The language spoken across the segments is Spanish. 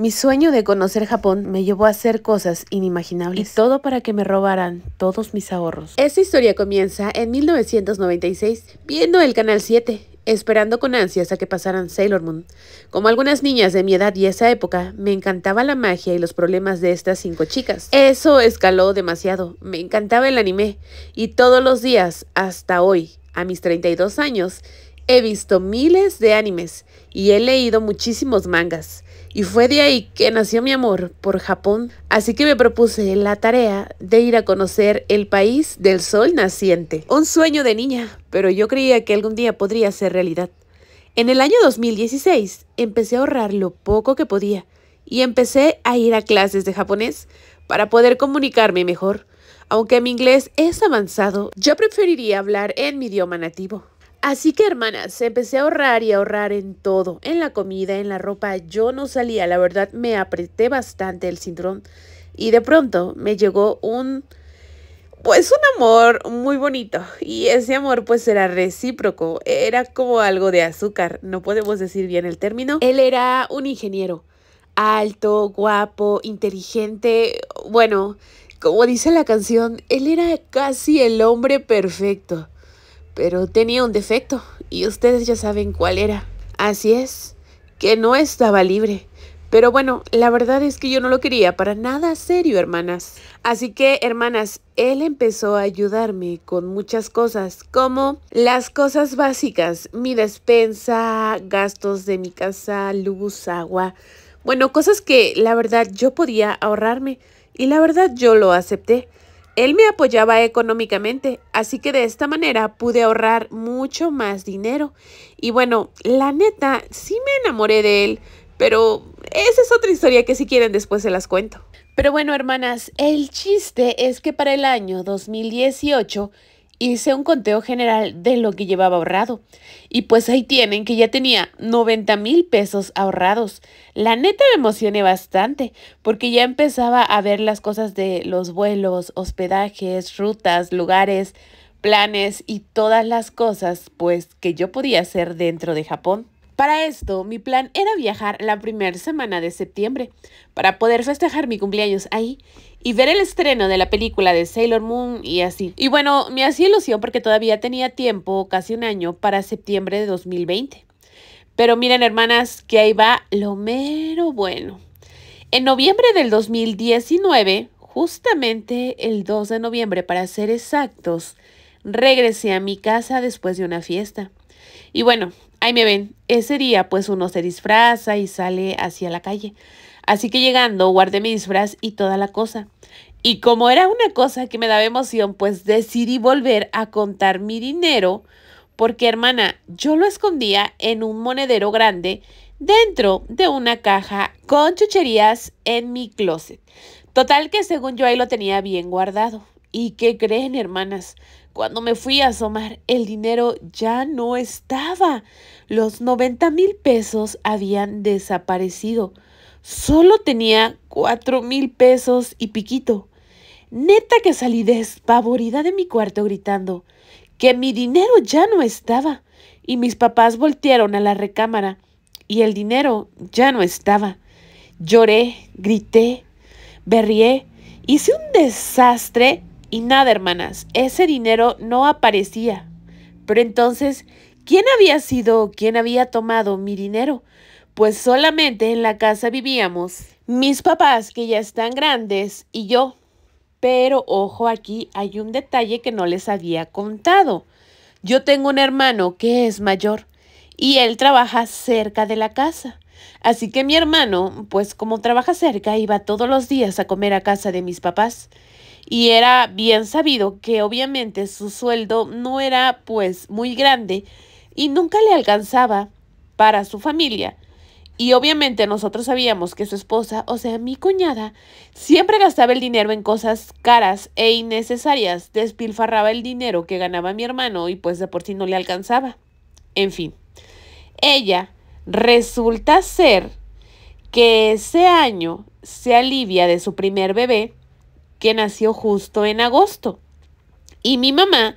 Mi sueño de conocer Japón me llevó a hacer cosas inimaginables. Y todo para que me robaran todos mis ahorros. Esa historia comienza en 1996, viendo el Canal 7 esperando con ansias a que pasaran Sailor Moon. Como algunas niñas de mi edad y esa época, me encantaba la magia y los problemas de estas cinco chicas. Eso escaló demasiado. Me encantaba el anime. Y todos los días, hasta hoy, a mis 32 años, he visto miles de animes y he leído muchísimos mangas. Y fue de ahí que nació mi amor por Japón, así que me propuse la tarea de ir a conocer el país del sol naciente. Un sueño de niña, pero yo creía que algún día podría ser realidad. En el año 2016 empecé a ahorrar lo poco que podía y empecé a ir a clases de japonés para poder comunicarme mejor. Aunque mi inglés es avanzado, yo preferiría hablar en mi idioma nativo. Así que hermanas, empecé a ahorrar y a ahorrar en todo, en la comida, en la ropa. Yo no salía, la verdad me apreté bastante el cinturón y de pronto me llegó un, pues un amor muy bonito y ese amor pues era recíproco, era como algo de azúcar, no podemos decir bien el término. Él era un ingeniero, alto, guapo, inteligente, bueno, como dice la canción, él era casi el hombre perfecto pero tenía un defecto y ustedes ya saben cuál era. Así es, que no estaba libre. Pero bueno, la verdad es que yo no lo quería para nada serio, hermanas. Así que, hermanas, él empezó a ayudarme con muchas cosas, como las cosas básicas, mi despensa, gastos de mi casa, luz, agua. Bueno, cosas que la verdad yo podía ahorrarme y la verdad yo lo acepté. Él me apoyaba económicamente, así que de esta manera pude ahorrar mucho más dinero. Y bueno, la neta, sí me enamoré de él, pero esa es otra historia que si quieren después se las cuento. Pero bueno, hermanas, el chiste es que para el año 2018 hice un conteo general de lo que llevaba ahorrado. Y pues ahí tienen que ya tenía 90 mil pesos ahorrados. La neta me emocioné bastante porque ya empezaba a ver las cosas de los vuelos, hospedajes, rutas, lugares, planes y todas las cosas pues que yo podía hacer dentro de Japón. Para esto, mi plan era viajar la primera semana de septiembre para poder festejar mi cumpleaños ahí y ver el estreno de la película de Sailor Moon y así. Y bueno, me hacía ilusión porque todavía tenía tiempo, casi un año, para septiembre de 2020. Pero miren, hermanas, que ahí va lo mero bueno. En noviembre del 2019, justamente el 2 de noviembre, para ser exactos, regresé a mi casa después de una fiesta. Y bueno, Ahí me ven, ese día pues uno se disfraza y sale hacia la calle. Así que llegando guardé mi disfraz y toda la cosa. Y como era una cosa que me daba emoción, pues decidí volver a contar mi dinero porque hermana, yo lo escondía en un monedero grande dentro de una caja con chucherías en mi closet. Total que según yo ahí lo tenía bien guardado. ¿Y qué creen, hermanas? Cuando me fui a asomar, el dinero ya no estaba. Los 90 mil pesos habían desaparecido. Solo tenía 4 mil pesos y piquito. Neta que salí despavorida de mi cuarto gritando que mi dinero ya no estaba. Y mis papás voltearon a la recámara y el dinero ya no estaba. Lloré, grité, berrié, hice un desastre y nada, hermanas, ese dinero no aparecía. Pero entonces, ¿quién había sido quién había tomado mi dinero? Pues solamente en la casa vivíamos mis papás, que ya están grandes, y yo. Pero ojo, aquí hay un detalle que no les había contado. Yo tengo un hermano que es mayor y él trabaja cerca de la casa. Así que mi hermano, pues como trabaja cerca, iba todos los días a comer a casa de mis papás y era bien sabido que obviamente su sueldo no era pues muy grande y nunca le alcanzaba para su familia. Y obviamente nosotros sabíamos que su esposa, o sea, mi cuñada, siempre gastaba el dinero en cosas caras e innecesarias, despilfarraba el dinero que ganaba mi hermano y pues de por sí no le alcanzaba. En fin, ella resulta ser que ese año se alivia de su primer bebé que nació justo en agosto. Y mi mamá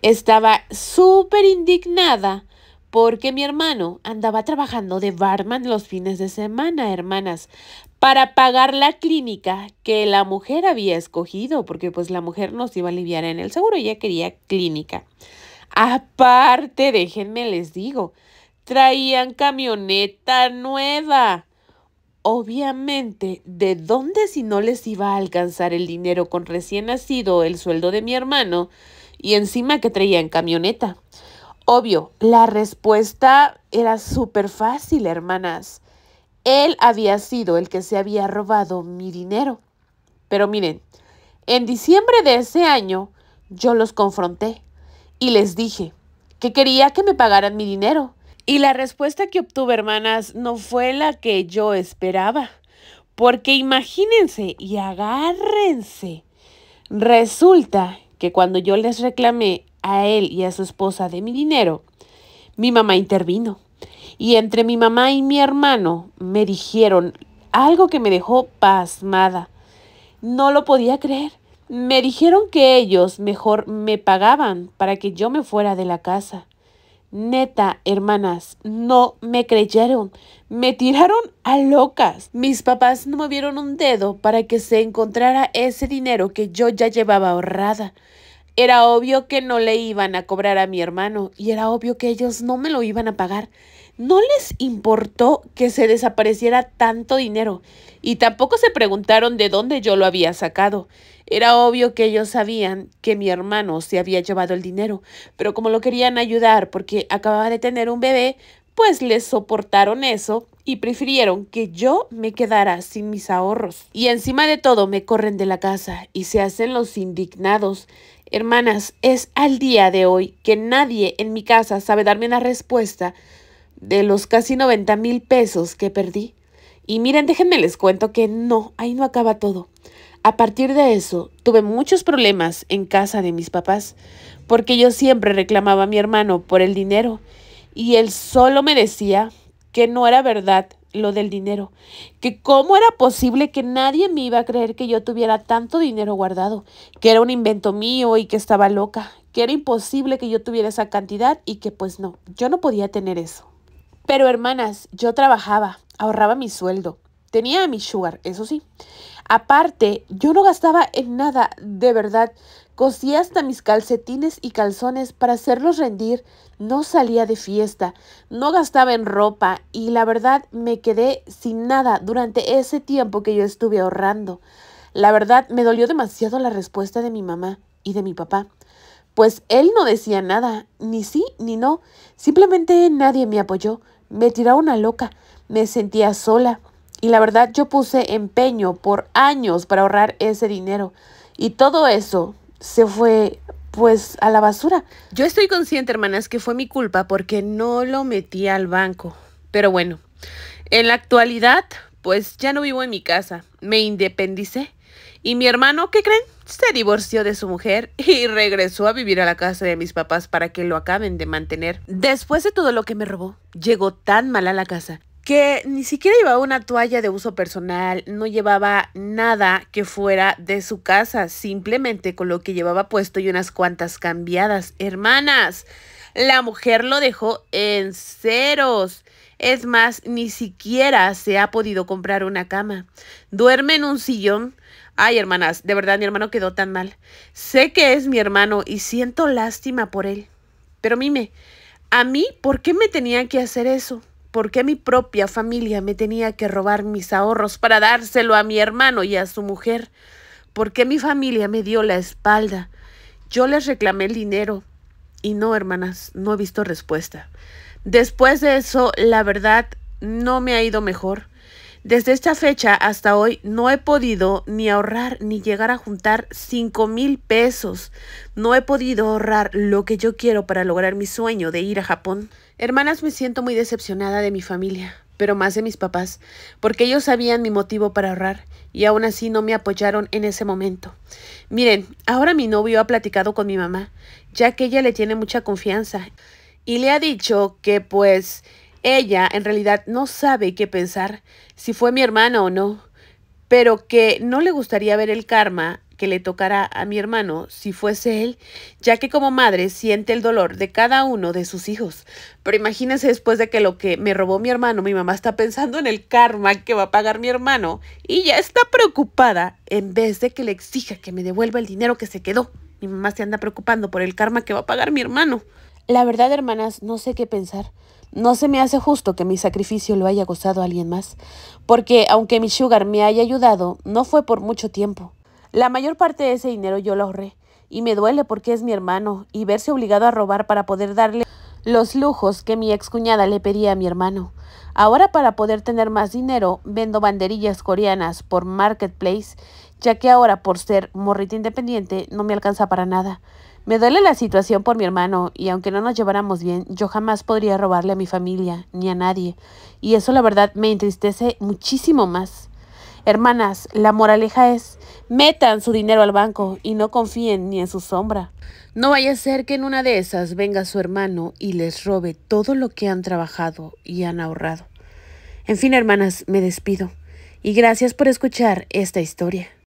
estaba súper indignada porque mi hermano andaba trabajando de barman los fines de semana, hermanas, para pagar la clínica que la mujer había escogido, porque pues la mujer nos iba a aliviar en el seguro, ella quería clínica. Aparte, déjenme les digo, traían camioneta nueva. Obviamente, ¿de dónde si no les iba a alcanzar el dinero con recién nacido, el sueldo de mi hermano y encima que traían en camioneta? Obvio, la respuesta era súper fácil, hermanas. Él había sido el que se había robado mi dinero. Pero miren, en diciembre de ese año yo los confronté y les dije que quería que me pagaran mi dinero, y la respuesta que obtuve, hermanas, no fue la que yo esperaba. Porque imagínense y agárrense. Resulta que cuando yo les reclamé a él y a su esposa de mi dinero, mi mamá intervino. Y entre mi mamá y mi hermano me dijeron algo que me dejó pasmada. No lo podía creer. Me dijeron que ellos mejor me pagaban para que yo me fuera de la casa. Neta, hermanas, no me creyeron. Me tiraron a locas. Mis papás no movieron un dedo para que se encontrara ese dinero que yo ya llevaba ahorrada. Era obvio que no le iban a cobrar a mi hermano y era obvio que ellos no me lo iban a pagar. No les importó que se desapareciera tanto dinero y tampoco se preguntaron de dónde yo lo había sacado. Era obvio que ellos sabían que mi hermano se había llevado el dinero, pero como lo querían ayudar porque acababa de tener un bebé, pues les soportaron eso y prefirieron que yo me quedara sin mis ahorros. Y encima de todo me corren de la casa y se hacen los indignados. Hermanas, es al día de hoy que nadie en mi casa sabe darme una respuesta de los casi 90 mil pesos que perdí. Y miren, déjenme les cuento que no, ahí no acaba todo. A partir de eso, tuve muchos problemas en casa de mis papás, porque yo siempre reclamaba a mi hermano por el dinero, y él solo me decía que no era verdad lo del dinero, que cómo era posible que nadie me iba a creer que yo tuviera tanto dinero guardado, que era un invento mío y que estaba loca, que era imposible que yo tuviera esa cantidad y que pues no, yo no podía tener eso. Pero hermanas, yo trabajaba, ahorraba mi sueldo, tenía mi sugar, eso sí. Aparte, yo no gastaba en nada, de verdad. Cocía hasta mis calcetines y calzones para hacerlos rendir. No salía de fiesta, no gastaba en ropa y la verdad me quedé sin nada durante ese tiempo que yo estuve ahorrando. La verdad me dolió demasiado la respuesta de mi mamá y de mi papá, pues él no decía nada, ni sí ni no, simplemente nadie me apoyó me tiraba una loca, me sentía sola y la verdad yo puse empeño por años para ahorrar ese dinero y todo eso se fue pues a la basura. Yo estoy consciente, hermanas, que fue mi culpa porque no lo metí al banco. Pero bueno, en la actualidad pues ya no vivo en mi casa, me independicé y mi hermano, ¿qué creen? Se divorció de su mujer y regresó a vivir a la casa de mis papás para que lo acaben de mantener. Después de todo lo que me robó, llegó tan mal a la casa que ni siquiera llevaba una toalla de uso personal, no llevaba nada que fuera de su casa, simplemente con lo que llevaba puesto y unas cuantas cambiadas. Hermanas, la mujer lo dejó en ceros. Es más, ni siquiera se ha podido comprar una cama. Duerme en un sillón Ay, hermanas, de verdad mi hermano quedó tan mal. Sé que es mi hermano y siento lástima por él. Pero mime, a mí, ¿por qué me tenían que hacer eso? ¿Por qué mi propia familia me tenía que robar mis ahorros para dárselo a mi hermano y a su mujer? ¿Por qué mi familia me dio la espalda? Yo les reclamé el dinero. Y no, hermanas, no he visto respuesta. Después de eso, la verdad, no me ha ido mejor. Desde esta fecha hasta hoy no he podido ni ahorrar ni llegar a juntar 5 mil pesos. No he podido ahorrar lo que yo quiero para lograr mi sueño de ir a Japón. Hermanas, me siento muy decepcionada de mi familia, pero más de mis papás, porque ellos sabían mi motivo para ahorrar y aún así no me apoyaron en ese momento. Miren, ahora mi novio ha platicado con mi mamá, ya que ella le tiene mucha confianza y le ha dicho que pues ella en realidad no sabe qué pensar, si fue mi hermana o no, pero que no le gustaría ver el karma que le tocará a mi hermano si fuese él, ya que como madre siente el dolor de cada uno de sus hijos. Pero imagínense después de que lo que me robó mi hermano, mi mamá está pensando en el karma que va a pagar mi hermano y ya está preocupada en vez de que le exija que me devuelva el dinero que se quedó. Mi mamá se anda preocupando por el karma que va a pagar mi hermano. La verdad, hermanas, no sé qué pensar. No se me hace justo que mi sacrificio lo haya gozado alguien más, porque aunque mi sugar me haya ayudado, no fue por mucho tiempo. La mayor parte de ese dinero yo lo ahorré, y me duele porque es mi hermano, y verse obligado a robar para poder darle los lujos que mi excuñada le pedía a mi hermano. Ahora para poder tener más dinero, vendo banderillas coreanas por Marketplace, ya que ahora por ser morrita independiente no me alcanza para nada. Me duele la situación por mi hermano, y aunque no nos lleváramos bien, yo jamás podría robarle a mi familia, ni a nadie, y eso la verdad me entristece muchísimo más. Hermanas, la moraleja es, metan su dinero al banco y no confíen ni en su sombra. No vaya a ser que en una de esas venga su hermano y les robe todo lo que han trabajado y han ahorrado. En fin, hermanas, me despido y gracias por escuchar esta historia.